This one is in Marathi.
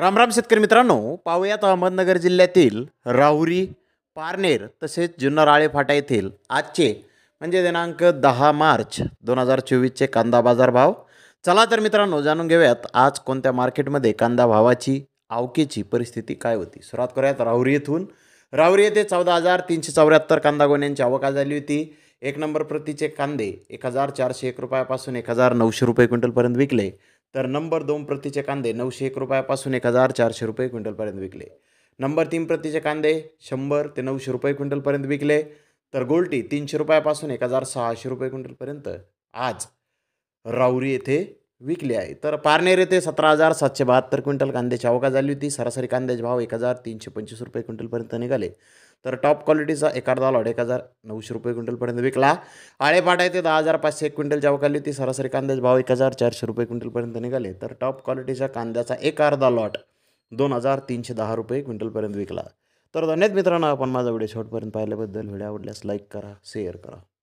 रामराम शेतकरी मित्रांनो पाहूयात अहमदनगर जिल्ह्यातील राहुरी पारनेर तसेच जुन्नर आळे फाटा येथील आजचे म्हणजे दिनांक दहा मार्च दोन हजार चोवीसचे कांदा बाजार भाव चला तर मित्रांनो जाणून घेऊयात आज कोणत्या मार्केटमध्ये कांदा भावाची आवकेची परिस्थिती काय होती सुरुवात करूयात राहुरी येथून राहुरी येथे चौदा हजार तीनशे चौऱ्याहत्तर कांदा गोण्यांची आवका झाली होती एक नंबर प्रतीचे कांदे एक हजार चारशे एक रुपयापासून एक हजार नऊशे रुपये क्विंटलपर्यंत विकले तर नंबर दोन प्रतीचे कांदे नऊशे एक रुपयापासून एक हजार चारशे रुपये क्विंटलपर्यंत विकले नंबर तीन प्रतीचे कांदे शंभर ते नऊशे रुपये क्विंटलपर्यंत विकले तर गोल्टी तीनशे रुपयापासून एक हजार सहाशे रुपये क्विंटलपर्यंत आज राऊरी येथे विकले आहे तर पारनेर येथे सतरा हजार सातशे बहात्तर क्विंटल कांद्याची अवका झाली होती सरासरी कांद्याचे भाव एक हजार तीनशे पंचवीस रुपये क्विंटलपर्यंत निघाले तर टॉप क्वालिटीचा एखादा लॉट एक हजार नऊशे रुपये क्विंटलपर्यंत विकला आळेपाटा येथे दहा हजार पाचशे एक क्विंटल अवकाली ती सरासरी कांद्याचे भाव एक हजार चारशे रुपये क्विंटलपर्यंत निघाले तर टॉप क्वालिटीच्या कांद्याचा एक अर्धा लॉट दोन हजार तीनशे दहा रुपये क्विंटलपर्यंत विकला तर धन्यवाद मित्रांनो आपण माझा व्हिडिओ शॉर्टपर्यंत पाहिल्याबद्दल व्हिडिओ आवडल्यास लाईक करा शेअर करा